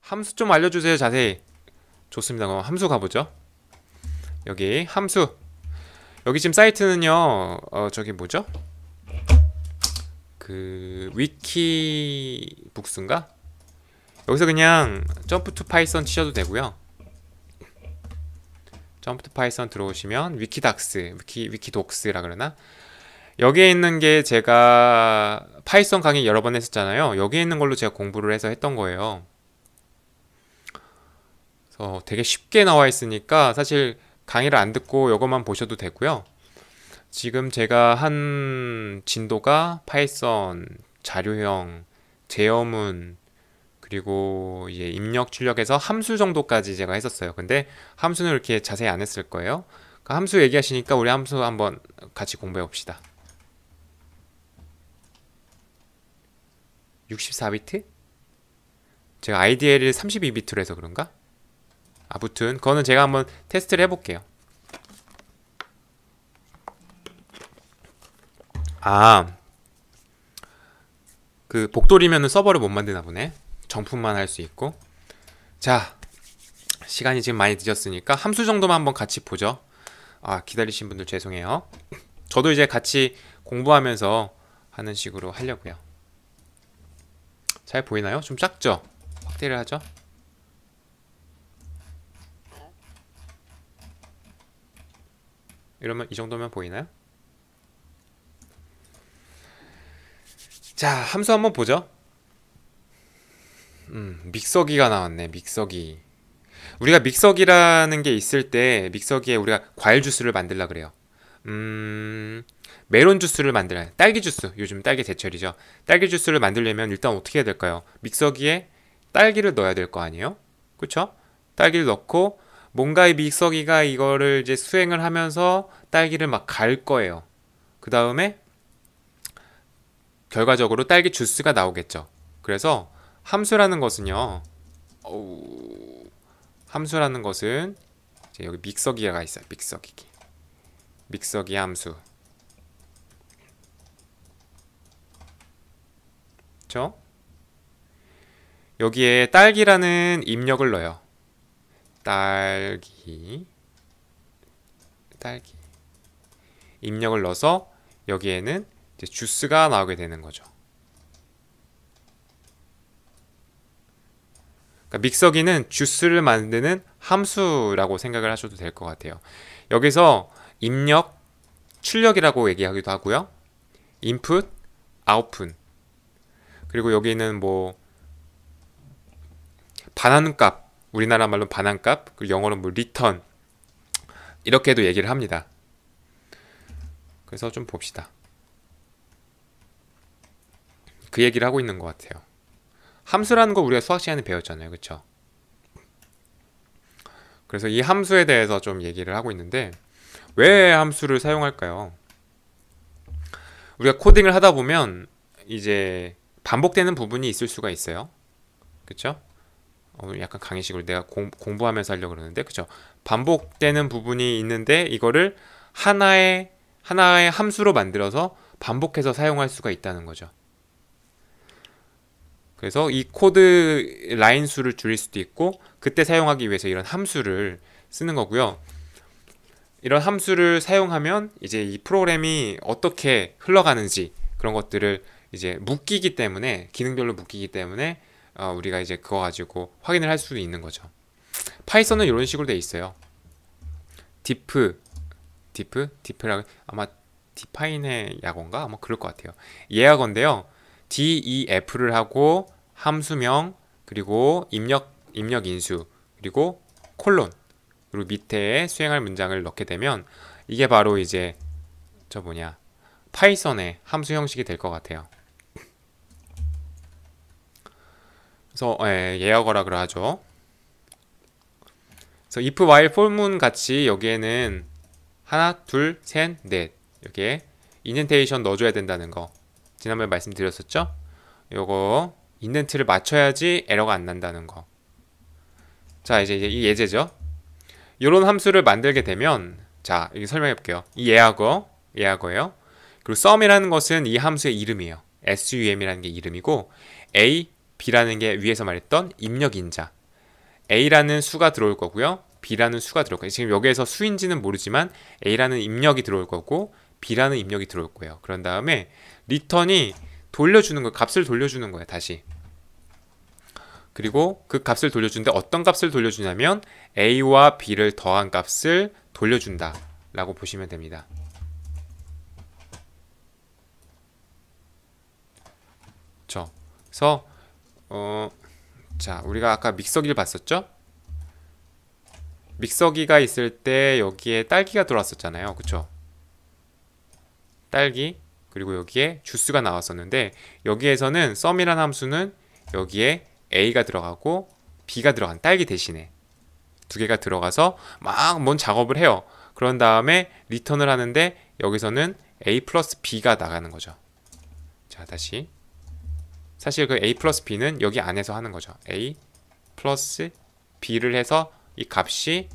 함수 좀 알려주세요 자세히 좋습니다 그럼 함수 가보죠 여기 함수 여기 지금 사이트는요 어 저기 뭐죠 그 위키북스인가 여기서 그냥 점프 투 파이썬 치셔도 되고요 점프 투 파이썬 들어오시면 위키닥스 위키 위키독스라 그러나 여기에 있는 게 제가 파이썬 강의 여러 번 했었잖아요 여기에 있는 걸로 제가 공부를 해서 했던 거예요 그 되게 쉽게 나와 있으니까 사실 강의를 안 듣고 이것만 보셔도 되고요. 지금 제가 한 진도가 파이썬, 자료형, 제어문, 그리고 이제 입력 출력에서 함수 정도까지 제가 했었어요. 근데 함수는 이렇게 자세히 안 했을 거예요. 그 함수 얘기하시니까 우리 함수 한번 같이 공부해 봅시다. 64비트? 제가 IDL을 32비트로 해서 그런가? 아무튼 그거는 제가 한번 테스트를 해볼게요 아그 복돌이면은 서버를 못 만드나 보네 정품만 할 수 있고 자 시간이 지금 많이 늦었으니까 함수 정도만 한번 같이 보죠 아 기다리신 분들 죄송해요 저도 이제 같이 공부하면서 하는 식으로 하려고요 잘 보이나요? 좀 작죠? 확대를 하죠 이러면 이 정도면 보이나요? 자 함수 한번 보죠 음 믹서기가 나왔네 믹서기 우리가 믹서기라는 게 있을 때 믹서기에 우리가 과일 주스를 만들라 그래요 음 메론 주스를 만들어요 딸기 주스 요즘 딸기 제철이죠 딸기 주스를 만들려면 일단 어떻게 해야 될까요 믹서기에 딸기를 넣어야 될 거 아니에요 그쵸 딸기를 넣고 뭔가의 믹서기가 이거를 이제 수행을 하면서 딸기를 막 갈 거예요. 그 다음에 결과적으로 딸기 주스가 나오겠죠. 그래서 함수라는 것은요. 어우, 함수라는 것은 여기 믹서기가 있어요. 믹서기. 믹서기 함수. 그렇죠? 여기에 딸기라는 입력을 넣어요. 딸기 딸기 입력을 넣어서 여기에는 주스가 나오게 되는 거죠. 그러니까 믹서기는 주스를 만드는 함수라고 생각을 하셔도 될 것 같아요. 여기서 입력, 출력이라고 얘기하기도 하고요. 인풋, 아웃풋. 그리고 여기는 뭐반환값 우리나라 말로 반환값, 그리고 영어로 뭐 리턴 이렇게도 얘기를 합니다. 그래서 좀 봅시다. 그 얘기를 하고 있는 것 같아요. 함수라는 거 우리가 수학 시간에 배웠잖아요. 그렇죠? 그래서 이 함수에 대해서 좀 얘기를 하고 있는데 왜 함수를 사용할까요? 우리가 코딩을 하다 보면 이제 반복되는 부분이 있을 수가 있어요. 그렇죠? 오늘 어, 약간 강의식으로 내가 공, 부하면서 하려고 그러는데 그쵸 반복되는 부분이 있는데 이거를 하나의 하나의 함수로 만들어서 반복해서 사용할 수가 있다는 거죠 그래서 이 코드 라인 수를 줄일 수도 있고 그때 사용하기 위해서 이런 함수를 쓰는 거고요 이런 함수를 사용하면 이제 이 프로그램이 어떻게 흘러가는지 그런 것들을 이제 묶이기 때문에 기능별로 묶이기 때문에 어, 우리가 이제 그거 가지고 확인을 할 수 있는 거죠 파이썬은 이런 식으로 돼 있어요 디프 디프? 디프라고 아마 디파인의 약어인가? 아마 그럴 것 같아요 예약어인데요 def를 하고 함수명 그리고 입력 입력 인수 그리고 콜론 그리고 밑에 수행할 문장을 넣게 되면 이게 바로 이제 저 뭐냐 파이썬의 함수 형식이 될 것 같아요 서, 예, 예약어라 그러 하죠. 그래서 if, while, for, m 같이 여기에는 하나, 둘, 셋, 넷 여기에 인덴테이션 넣어줘야 된다는 거 지난번에 말씀드렸었죠? 요거 인덴트를 맞춰야지 에러가 안 난다는 거. 자 이제 이 예제죠. 이런 함수를 만들게 되면 자 여기 설명해 볼게요. 이 예약어 예약어예요. 그리고 sum이라는 것은 이 함수의 이름이에요. sum이라는 게 이름이고 a B라는 게 위에서 말했던 입력인자 A라는 수가 들어올 거고요. B라는 수가 들어올 거예요. 지금 여기에서 수인지는 모르지만 A라는 입력이 들어올 거고 B라는 입력이 들어올 거예요. 그런 다음에 리턴이 돌려주는 거예요 값을 돌려주는 거예요. 다시. 그리고 그 값을 돌려주는데 어떤 값을 돌려주냐면 A와 B를 더한 값을 돌려준다 라고 보시면 됩니다. 그래서 어, 자 우리가 아까 믹서기를 봤었죠? 믹서기가 있을 때 여기에 딸기가 들어왔었잖아요. 그쵸? 딸기 그리고 여기에 주스가 나왔었는데 여기에서는 썸이라는 함수는 여기에 A가 들어가고 B가 들어간 딸기 대신에 두 개가 들어가서 막 뭔 작업을 해요. 그런 다음에 리턴을 하는데 여기서는 A 플러스 B가 나가는 거죠. 자 다시 사실 그 a 플러스 b는 여기 안에서 하는 거죠. a 플러스 b를 해서 이 값이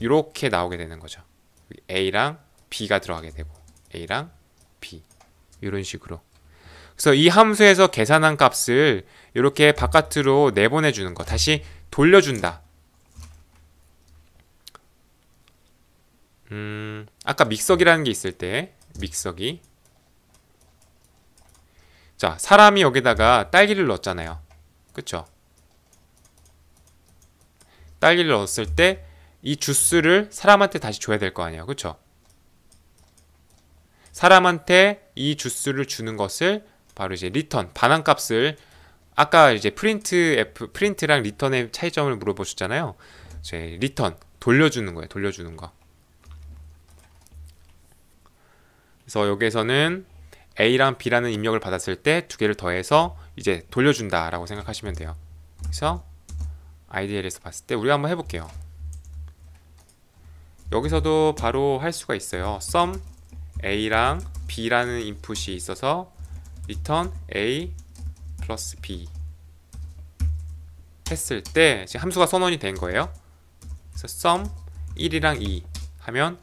이렇게 나오게 되는 거죠. a랑 b가 들어가게 되고 a랑 b 이런 식으로 그래서 이 함수에서 계산한 값을 이렇게 바깥으로 내보내주는 거 다시 돌려준다 음 아까 믹서기라는 게 있을 때 믹서기 자, 사람이 여기다가 딸기를 넣었잖아요. 그쵸? 딸기를 넣었을 때 이 주스를 사람한테 다시 줘야 될 거 아니에요. 그쵸? 사람한테 이 주스를 주는 것을 바로 이제 리턴, 반환값을 아까 이제 프린트 F, 프린트랑 리턴의 차이점을 물어보셨잖아요. 이제 리턴, 돌려주는 거예요. 돌려주는 거. 그래서 여기에서는 A랑 B라는 입력을 받았을 때 두 개를 더해서 이제 돌려준다라고 생각하시면 돼요. 그래서 IDL에서 봤을 때 우리가 한번 해볼게요. 여기서도 바로 할 수가 있어요. sum a랑 b라는 인풋이 있어서 return a 플러스 b 했을 때 지금 함수가 선언이 된 거예요. 그래서 sum 1이랑 2 하면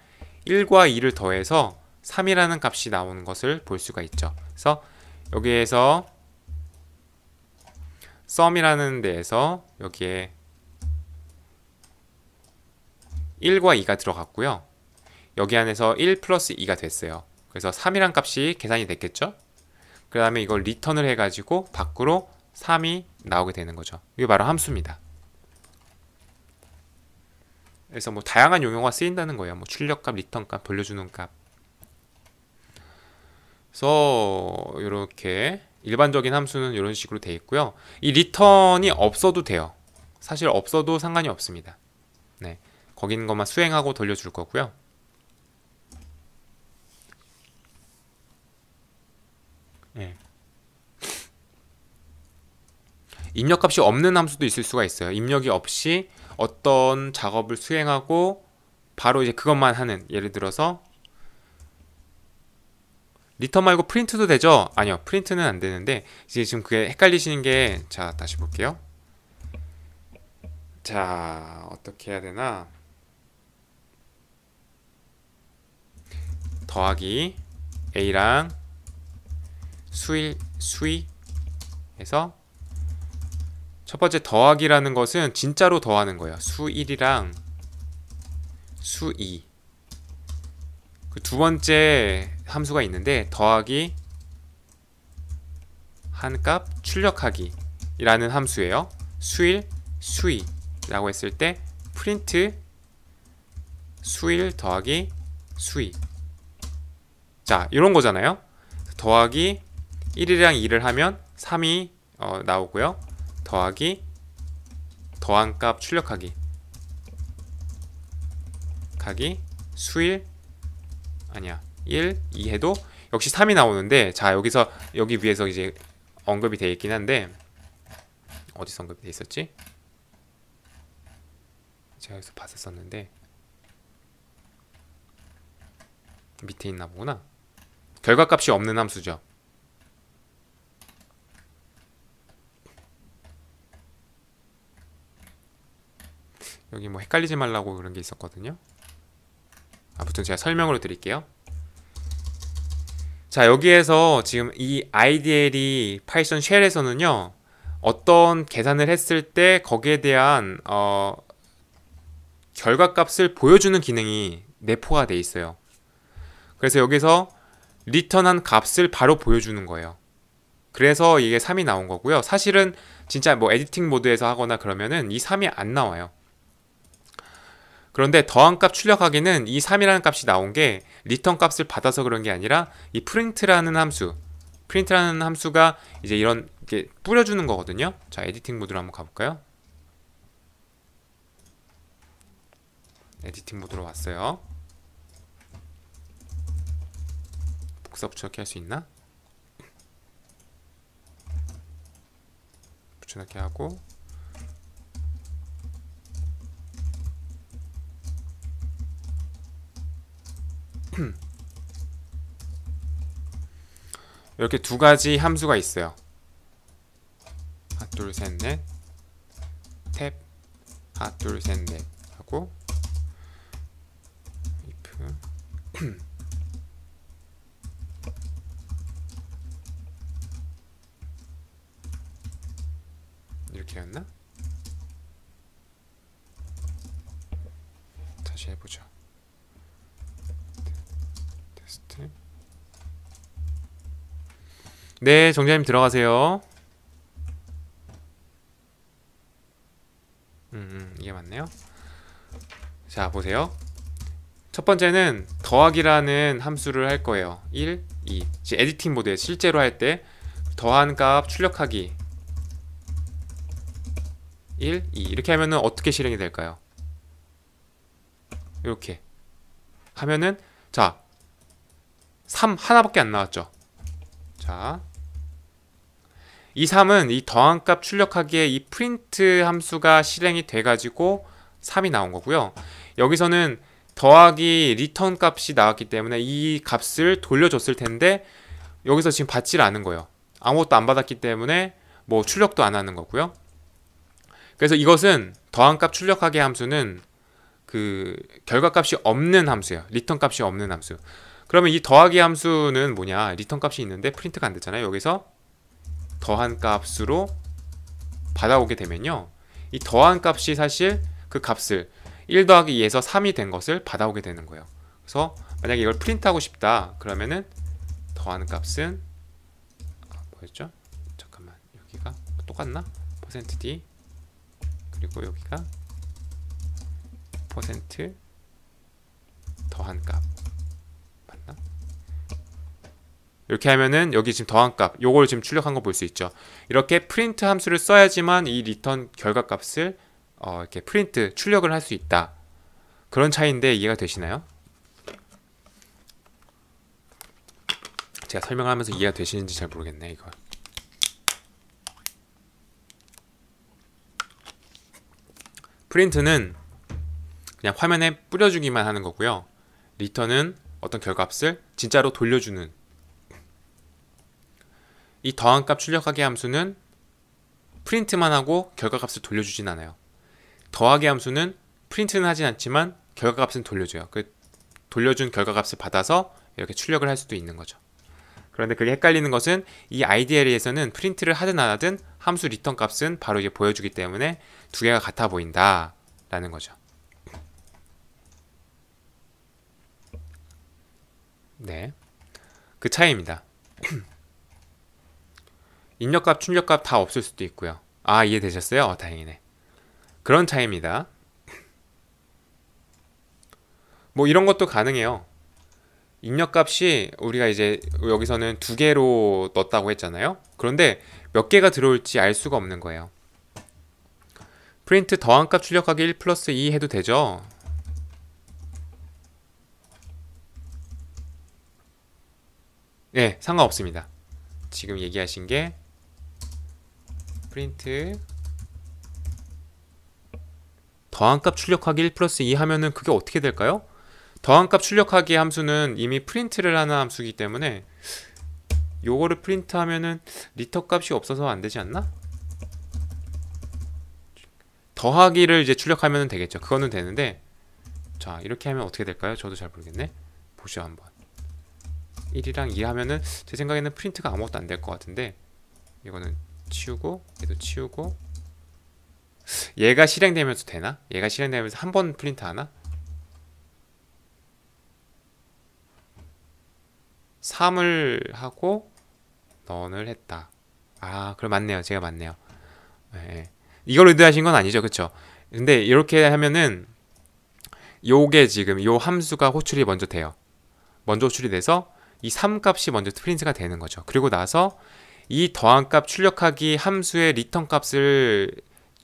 1과 2를 더해서 3이라는 값이 나오는 것을 볼 수가 있죠. 그래서 여기에서 썸이라는 데에서 여기에 1과 2가 들어갔고요. 여기 안에서 1 플러스 2가 됐어요. 그래서 3이란 값이 계산이 됐겠죠? 그 다음에 이걸 리턴을 해가지고 밖으로 3이 나오게 되는 거죠. 이게 바로 함수입니다. 그래서 뭐 다양한 용어가 쓰인다는 거예요. 뭐 출력값, 리턴값, 돌려주는 값. 그래서 이렇게 일반적인 함수는 이런 식으로 되어 있고요. 이 r e t u r n 이 없어도 돼요. 사실 없어도 상관이 없습니다. 네, 거기 있는 것만 수행하고 돌려줄 거고요. 네. 입력값이 없는 함수도 있을 수가 있어요. 입력이 없이 어떤 작업을 수행하고 바로 이제 그것만 하는 예를 들어서 리턴 말고 프린트도 되죠? 아니요 프린트는 안 되는데 이제 지금 그게 헷갈리시는 게 자 다시 볼게요 자 어떻게 해야 되나 더하기 a랑 수일 수위 해서 첫 번째 더하기라는 것은 진짜로 더하는 거예요 수1이랑 수2 그 두 번째 함수가 있는데 더하기 한 값 출력하기 라는 함수예요 수일 수위 라고 했을 때 프린트 수일 더하기 수위 자 이런 거잖아요 더하기 1이랑 2를 하면 3이 어, 나오고요 더하기 더한 값 출력하기 가기 수일 아니야 1, 2 해도 역시 3이 나오는데 자 여기서 여기 위에서 이제 언급이 되어 있긴 한데 어디서 언급이 되어 있었지? 제가 여기서 봤었었는데 밑에 있나 보구나 결과값이 없는 함수죠 여기 뭐 헷갈리지 말라고 그런 게 있었거든요 아무튼 제가 설명으로 드릴게요 자 여기에서 지금 이 IDL이 파이썬 쉘에서는요 어떤 계산을 했을 때 거기에 대한 어, 결과값을 보여주는 기능이 내포가 돼 있어요 그래서 여기서 리턴한 값을 바로 보여주는 거예요 그래서 이게 3이 나온 거고요 사실은 진짜 뭐 에디팅 모드에서 하거나 그러면은 이 3이 안 나와요 그런데 더한값 출력하기는 이 3이라는 값이 나온 게 리턴 값을 받아서 그런 게 아니라 이 프린트라는 함수 프린트라는 함수가 이제 이런 이렇게 뿌려주는 거거든요 자 에디팅 모드로 한번 가볼까요 에디팅 모드로 왔어요 복사 붙여넣기 할 수 있나? 붙여넣기 하고 이렇게 두 가지 함수가 있어요. 하나, 둘, 셋, 넷. 탭. 하나, 둘, 셋, 넷. 하고 네, 정자님 들어가세요. 음, 음, 이게 맞네요. 자, 보세요. 첫 번째는 더하기라는 함수를 할 거예요. 1, 2. 에디팅 모드에 실제로 할 때 더한 값 출력하기 1, 2. 이렇게 하면은 어떻게 실행이 될까요? 이렇게 하면은 자, 3 하나밖에 안 나왔죠. 자, 이 3은 이 더한 값 출력하기에 이 프린트 함수가 실행이 돼가지고 3이 나온 거고요. 여기서는 더하기 리턴 값이 나왔기 때문에 이 값을 돌려줬을 텐데 여기서 지금 받질 않은 거예요. 아무것도 안 받았기 때문에 뭐 출력도 안 하는 거고요. 그래서 이것은 더한값 출력하기 함수는 그 결과값이 없는 함수예요. 리턴 값이 없는 함수. 그러면 이 더하기 함수는 뭐냐? 리턴 값이 있는데 프린트가 안 되잖아요. 여기서 더한 값으로 받아오게 되면요. 이 더한 값이 사실 그 값을 1 더하기 2에서 3이 된 것을 받아오게 되는 거예요. 그래서 만약에 이걸 프린트하고 싶다 그러면은 더한 값은 아, 뭐였죠? 잠깐만 여기가 똑같나? %d 그리고 여기가 더한 값 이렇게 하면은 여기 지금 더한값 요걸 지금 출력한 거 볼 수 있죠 이렇게 프린트 함수를 써야지만 이 리턴 결과값을 어, 이렇게 프린트 출력을 할 수 있다 그런 차이인데 이해가 되시나요? 제가 설명하면서 이해가 되시는지 잘 모르겠네 이거 프린트는 그냥 화면에 뿌려주기만 하는 거고요 리턴은 어떤 결과값을 진짜로 돌려주는 이 더한값 출력하기 함수는 프린트만 하고 결과값을 돌려주진 않아요. 더하기 함수는 프린트는 하진 않지만 결과값은 돌려줘요. 그 돌려준 결과값을 받아서 이렇게 출력을 할 수도 있는 거죠. 그런데 그게 헷갈리는 것은 이 IDL에서는 프린트를 하든 안 하든 함수 리턴 값은 바로 이제 보여주기 때문에 두 개가 같아 보인다 라는 거죠. 네. 그 차이입니다. 입력값, 출력값 다 없을 수도 있고요. 아, 이해되셨어요? 어, 다행이네. 그런 차이입니다. 뭐 이런 것도 가능해요. 입력값이 우리가 이제 여기서는 두 개로 넣었다고 했잖아요. 그런데 몇 개가 들어올지 알 수가 없는 거예요. 프린트 더한값 출력하기 1 플러스 2 해도 되죠? 네, 상관없습니다. 지금 얘기하신 게 프린트 더한값 출력하기 1 플러스 2 하면은 그게 어떻게 될까요? 더한값 출력하기 함수는 이미 프린트를 하는 함수이기 때문에 요거를 프린트하면은 리터 값이 없어서 안 되지 않나? 더하기를 이제 출력하면 되겠죠. 그거는 되는데 자 이렇게 하면 어떻게 될까요? 저도 잘 모르겠네. 보죠 시 한번 1이랑 2 하면은 제 생각에는 프린트가 아무것도 안 될 것 같은데 이거는 치우고 얘도 치우고 얘가 실행되면서 되나? 얘가 실행되면서 한 번 프린트 하나? 3을 하고 넌을 했다 아 그럼 맞네요 제가 맞네요 네. 이걸 의도하신 건 아니죠 그쵸 근데 이렇게 하면은 요게 지금 요 함수가 호출이 먼저 돼요 먼저 호출이 돼서 이 3값이 먼저 프린트가 되는 거죠 그리고 나서 이 더한값 출력하기 함수의 리턴 값을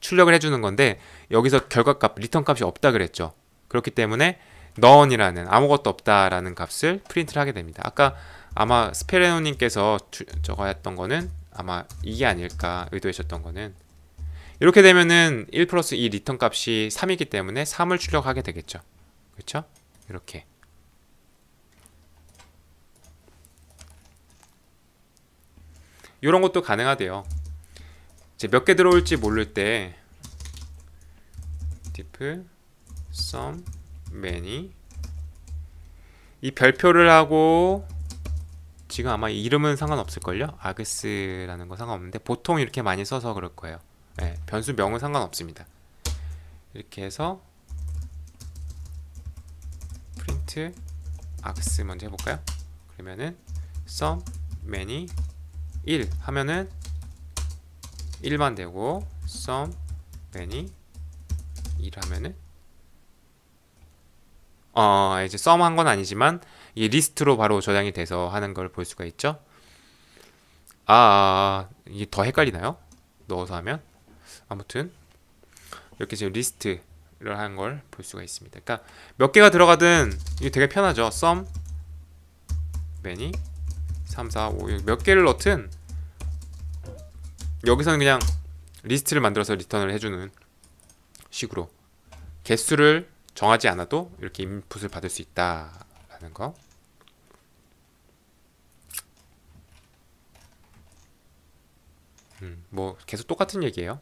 출력을 해주는 건데 여기서 결과값 리턴 값이 없다 그랬죠 그렇기 때문에 none이라는 아무것도 없다라는 값을 프린트를 하게 됩니다 아까 아마 스페레노님께서 저거 했던 거는 아마 이게 아닐까 의도하셨던 거는 이렇게 되면은 1 플러스 2 리턴 값이 3이기 때문에 3을 출력하게 되겠죠 그렇죠? 이렇게 이런 것도 가능하대요. 이제 몇 개 들어올지 모를 때 d i f some many 이 별표를 하고 지금 아마 이름은 상관없을걸요? 아그스라는 거 상관없는데 보통 이렇게 많이 써서 그럴 거예요. 네, 예, 변수명은 상관없습니다. 이렇게 해서 프린트 악스 먼저 해볼까요? 그러면은 sum many 1 하면은 1만 되고 sum many 1 하면은 어 이제 sum 한 건 아니지만 이 리스트로 바로 저장이 돼서 하는 걸 볼 수가 있죠 아, 아, 아 이게 더 헷갈리나요? 넣어서 하면 아무튼 이렇게 지금 리스트를 한 걸 볼 수가 있습니다 그러니까 몇 개가 들어가든 이게 되게 편하죠 sum many 3, 4, 5, 6몇 개를 넣든 여기서는 그냥 리스트를 만들어서 리턴을 해주는 식으로 개수를 정하지 않아도 이렇게 인풋을 받을 수 있다라는 거 음, 뭐 계속 똑같은 얘기예요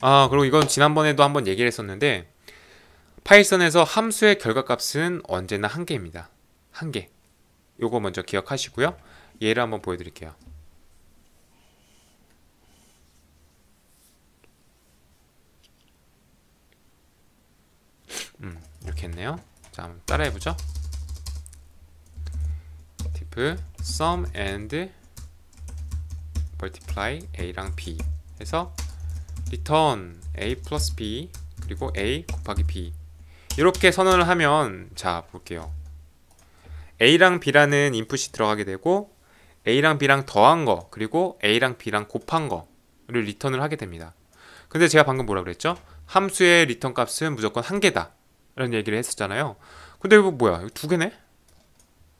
아 그리고 이건 지난번에도 한번 얘기를 했었는데 파이썬에서 함수의 결과값은 언제나 한 개입니다 한 개. 요거 먼저 기억하시고요. 얘를 한번 보여드릴게요. 음, 이렇게 했네요. 자, 한번 따라해보죠. d i f sum and multiply a랑 b 해서 return a 플러스 b 그리고 a 곱하기 b 이렇게 선언을 하면 자 볼게요 A랑 B라는 인풋이 들어가게 되고 A랑 B랑 더한 거 그리고 A랑 B랑 곱한 거를 리턴을 하게 됩니다. 근데 제가 방금 뭐라 그랬죠? 함수의 리턴 값은 무조건 한 개다 라는 얘기를 했었잖아요. 근데 이거 뭐야? 이거 두 개네?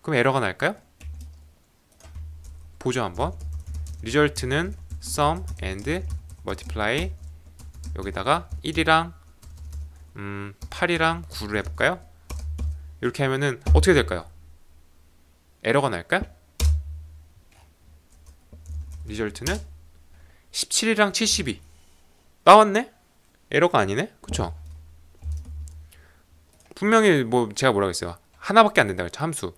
그럼 에러가 날까요? 보죠 한번. r e s u l t 는 sum and multiply 여기다가 1이랑 음, 8이랑 9를 해볼까요? 이렇게 하면은 어떻게 될까요? 에러가 날까? 리절트는 17이랑 72 나왔네? 에러가 아니네? 그쵸? 분명히 뭐 제가 뭐라고 했어요 하나밖에 안 된다 그랬죠 함수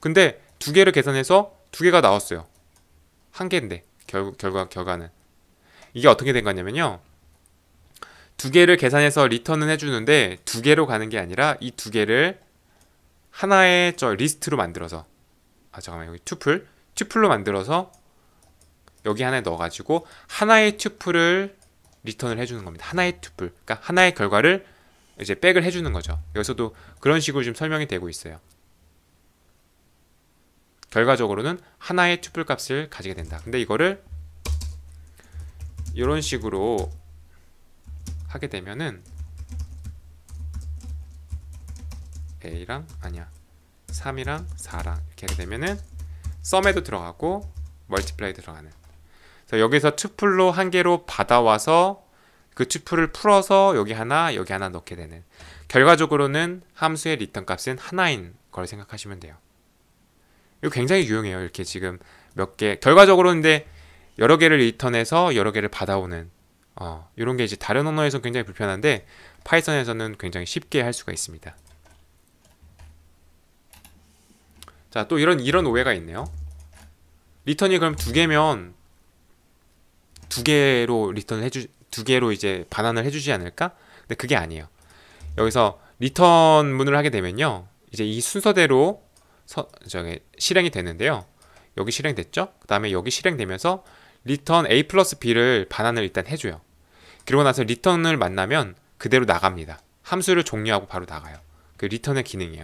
근데 두 개를 계산해서 두 개가 나왔어요 한 개인데 결, 결과, 결과는 이게 어떻게 된 거냐면요 두 개를 계산해서 리턴은 해주는데 두 개로 가는 게 아니라 이 두 개를 하나의 저 리스트로 만들어서 아 잠깐만 여기 튜플 튜플로 만들어서 여기 하나에 넣어가지고 하나의 튜플을 리턴을 해주는 겁니다. 하나의 튜플 그러니까 하나의 결과를 이제 백을 해주는 거죠. 여기서도 그런 식으로 지 설명이 되고 있어요. 결과적으로는 하나의 튜플 값을 가지게 된다. 근데 이거를 이런 식으로 하게 되면은 A랑 아니야 3이랑 4랑 이렇게 하게 되면은 썸에도 들어가고 멀티플라이 들어가는 그래서 여기서 투플로 한 개로 받아와서 그 투플을 풀어서 여기 하나 여기 하나 넣게 되는 결과적으로는 함수의 리턴 값은 하나인 걸 생각하시면 돼요 이거 굉장히 유용해요 이렇게 지금 몇 개 결과적으로 근데 여러 개를 리턴해서 여러 개를 받아오는 어, 이런 게 이제 다른 언어에서는 굉장히 불편한데 파이썬에서는 굉장히 쉽게 할 수가 있습니다 자, 또 이런 이런 오해가 있네요. 리턴이 그럼 두 개면 두 개로 리턴을 해주 두 개로 이제 반환을 해주지 않을까? 근데 그게 아니에요. 여기서 리턴 문을 하게 되면요, 이제 이 순서대로 서, 저기 실행이 되는데요. 여기 실행됐죠? 그 다음에 여기 실행되면서 리턴 a 플러스 b를 반환을 일단 해줘요. 그리고 나서 리턴을 만나면 그대로 나갑니다. 함수를 종료하고 바로 나가요. 그 리턴의 기능이에요.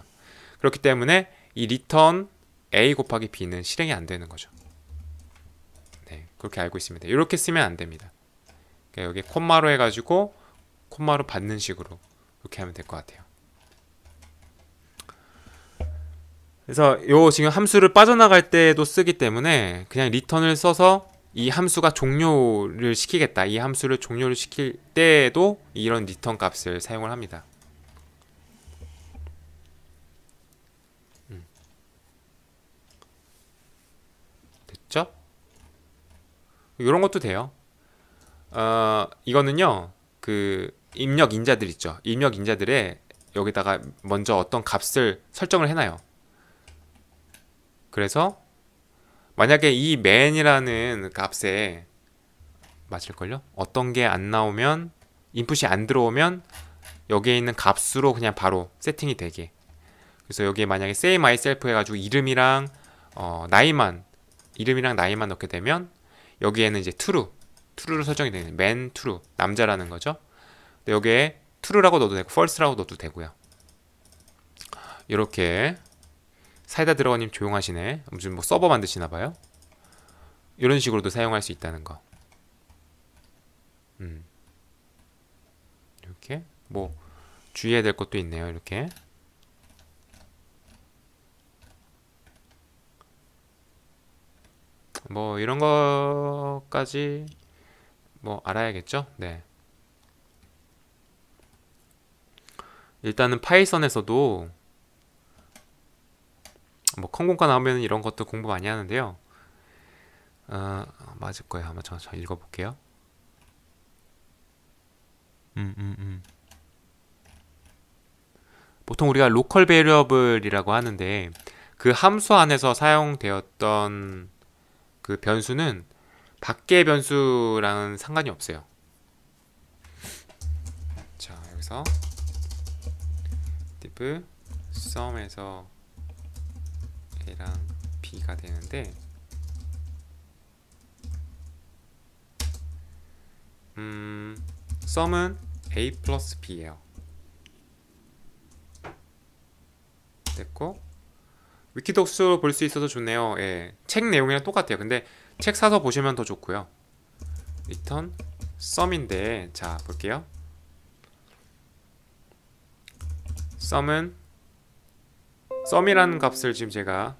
그렇기 때문에 이 return a 곱하기 b는 실행이 안 되는 거죠. 네, 그렇게 알고 있습니다. 이렇게 쓰면 안 됩니다. 그러니까 여기 콤마로 해가지고 콤마로 받는 식으로 이렇게 하면 될 것 같아요. 그래서 요 지금 함수를 빠져나갈 때도 쓰기 때문에 그냥 r e t u r n 을 써서 이 함수가 종료를 시키겠다. 이 함수를 종료를 시킬 때에도 이런 return 값을 사용을 합니다. 이런 것도 돼요. 어, 이거는요, 그 입력 인자들 있죠. 입력 인자들의 여기다가 먼저 어떤 값을 설정을 해놔요. 그래서 만약에 이 man이라는 값에 맞을걸요? 어떤 게 안 나오면 인풋이 안 들어오면 여기에 있는 값으로 그냥 바로 세팅이 되게 그래서 여기에 만약에 say myself 해가지고 이름이랑 어, 나이만 이름이랑 나이만 넣게 되면 여기에는 이제 true, true로 설정이 되는 man true, 남자라는 거죠. 근데 여기에 true라고 넣어도 되고 false라고 넣어도 되고요. 이렇게 사이다 들어가님 조용하시네. 무슨 뭐 서버 만드시나 봐요. 이런 식으로도 사용할 수 있다는 거. 음. 이렇게 뭐 주의해야 될 것도 있네요. 이렇게. 뭐 이런 것까지 뭐 알아야겠죠? 네. 일단은 파이썬에서도 뭐 컴공과 나오면 이런 것도 공부 많이 하는데요. 어, 맞을 거예요. 한번 저, 저 읽어볼게요. 음, 음, 음. 보통 우리가 로컬 베리어블이라고 하는데 그 함수 안에서 사용되었던 그 변수는 밖의 변수랑은 상관이 없어요. 자, 여기서 div sum에서 a랑 b가 되는데 음, sum은 a 플러스 b예요. 됐고 위키독스로 볼 수 있어서 좋네요. 예. 책 내용이랑 똑같아요. 근데 책 사서 보시면 더 좋고요. 리턴 썸인데 자 볼게요. 썸은 썸이라는 값을 지금 제가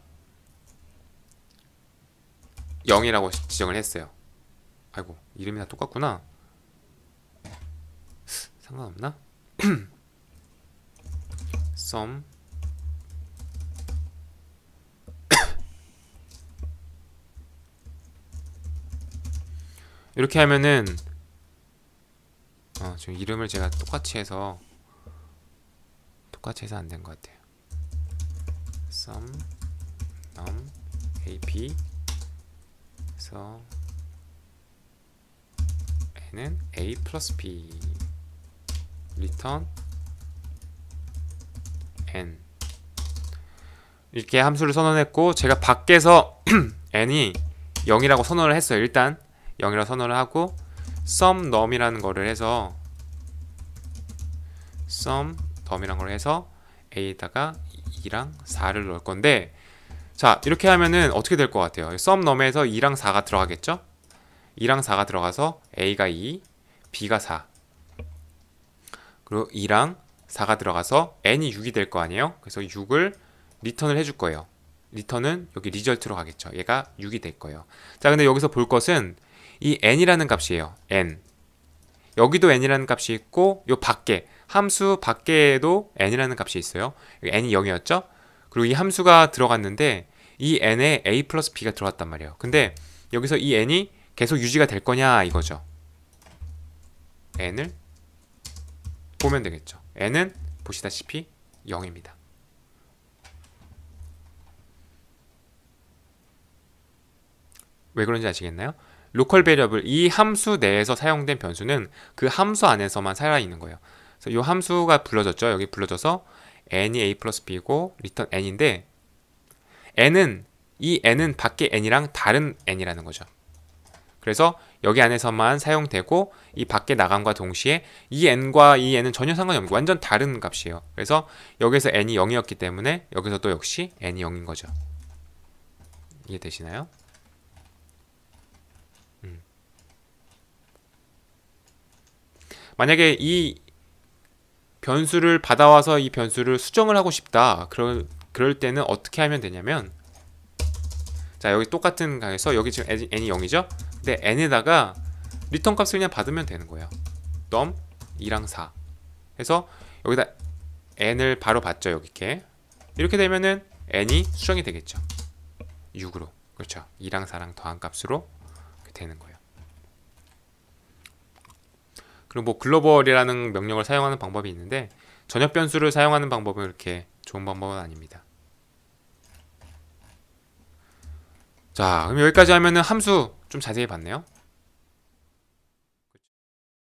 0이라고 지정을 했어요. 아이고 이름이 다 똑같구나. 상관없나? 썸 이렇게 하면은 어, 지금 이름을 제가 똑같이 해서 똑같이 해서 안 된 것 같아요. sum num ap 그래서 n은 a 플러스 b return n 이렇게 함수를 선언했고 제가 밖에서 n이 0이라고 선언을 했어요. 일단 0이라고 선언을 하고 sum num이라는 거를 해서 sum num이라는 걸 해서 a에다가 2랑 4를 넣을 건데 자 이렇게 하면은 어떻게 될 것 같아요 sum num에서 2랑 4가 들어가겠죠 2랑 4가 들어가서 a가 2 b가 4 그리고 2랑 4가 들어가서 n이 6이 될 거 아니에요 그래서 6을 리턴을 해줄 거예요 리턴은 여기 리절트로 가겠죠 얘가 6이 될 거예요 자 근데 여기서 볼 것은 이 n이라는 값이에요. n. 여기도 n이라는 값이 있고 요 밖에 함수 밖에도 n이라는 값이 있어요. n이 0이었죠? 그리고 이 함수가 들어갔는데 이 n에 a 플러스 b가 들어왔단 말이에요. 근데 여기서 이 n이 계속 유지가 될 거냐 이거죠. n을 보면 되겠죠. n은 보시다시피 0입니다. 왜 그런지 아시겠나요? 로컬 베리어블 이 함수 내에서 사용된 변수는 그 함수 안에서만 살아 있는 거예요. 그래서 이 함수가 불러졌죠. 여기 불러져서 n이 a 플러스 b고 리턴 n인데 n은 이 n은 밖에 n이랑 다른 n이라는 거죠. 그래서 여기 안에서만 사용되고 이 밖에 나감과 동시에 이 n과 이 n은 전혀 상관이 없고 완전 다른 값이에요. 그래서 여기서 n이 0이었기 때문에 여기서 또 역시 n이 0인 거죠. 이해 되시나요? 만약에 이 변수를 받아와서 이 변수를 수정을 하고 싶다. 그럴, 그럴 때는 어떻게 하면 되냐면 자 여기 똑같은 강에서 여기 지금 n이 0이죠? 근데 n에다가 리턴 값을 그냥 받으면 되는 거예요. 넘 2랑 4 해서 여기다 n을 바로 받죠. 여기 이렇게 이렇게 되면은 n이 수정이 되겠죠. 6으로 그렇죠. 2랑 4랑 더한 값으로 되는 거예요. 그리고 뭐 글로벌이라는 명령을 사용하는 방법이 있는데 전역 변수를 사용하는 방법은 이렇게 좋은 방법은 아닙니다. 자 그럼 여기까지 하면은 함수 좀 자세히 봤네요.